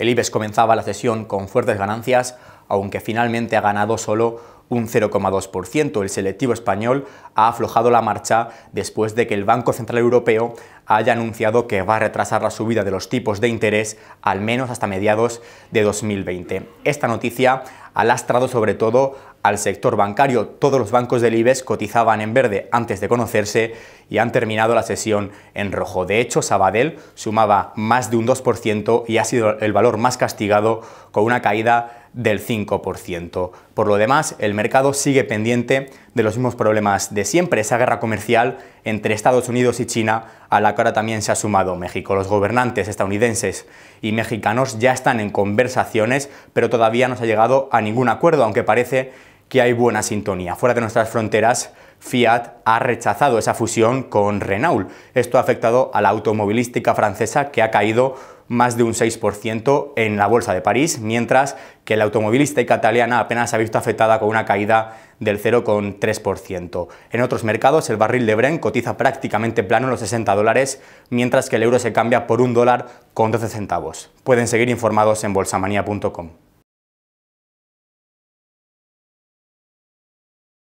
El IBEX comenzaba la sesión con fuertes ganancias, aunque finalmente ha ganado solo un 0,2%. El selectivo español ha aflojado la marcha después de que el Banco Central Europeo haya anunciado que va a retrasar la subida de los tipos de interés al menos hasta mediados de 2020. Esta noticia ha lastrado sobre todo al sector bancario. Todos los bancos del IBEX cotizaban en verde antes de conocerse y han terminado la sesión en rojo. De hecho, Sabadell sumaba más de un 2% y ha sido el valor más castigado con una caída del 5%. Por lo demás, el mercado sigue pendiente de los mismos problemas de siempre, esa guerra comercial entre Estados Unidos y China, a la que ahora también se ha sumado México. Los gobernantes estadounidenses y mexicanos ya están en conversaciones, pero todavía no se ha llegado a ningún acuerdo, aunque parece que hay buena sintonía. Fuera de nuestras fronteras, Fiat ha rechazado esa fusión con Renault. Esto ha afectado a la automovilística francesa que ha caído más de un 6% en la bolsa de París, mientras que la automovilística italiana apenas se ha visto afectada con una caída del 0,3%. En otros mercados, el barril de Bren cotiza prácticamente plano en los 60 dólares, mientras que el euro se cambia por un dólar con 12 centavos. Pueden seguir informados en bolsamanía.com.